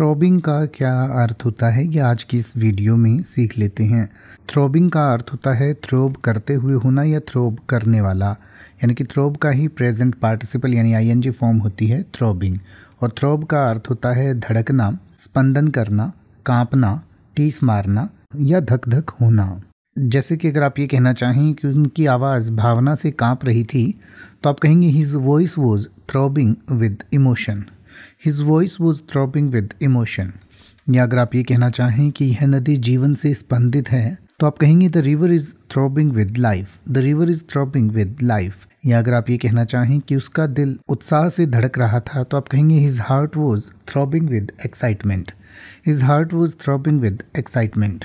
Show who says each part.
Speaker 1: throbbing का क्या अर्थ होता है ये आज की इस वीडियो में सीख लेते हैं थ्रोबिंग का अर्थ होता है थ्रोब करते हुए होना या थ्रोब करने वाला यानी कि थ्रोब का ही प्रेजेंट पार्टिसिपल यानी आईएनजी फॉर्म होती है थ्रोबिंग और थ्रोब का अर्थ होता है धड़कना स्पंदन करना कांपना टीस मारना या धक धक होना जैसे कि अगर आप ये कहना चाहें कि उनकी आवाज़ भावना से कांप रही थी तो आप कहेंगे his voice was throbbing with emotion his voice was dropping with emotion या अगर आप ये कहना चाहें कि यह नदी जीवन से स्पंदित है तो आप कहेंगे the river is throbbing with life the river is throbbing with life या अगर आप ये कहना चाहें कि उसका दिल उत्साह से धड़क रहा था तो आप कहेंगे his heart was throbbing with excitement his heart was throbbing with excitement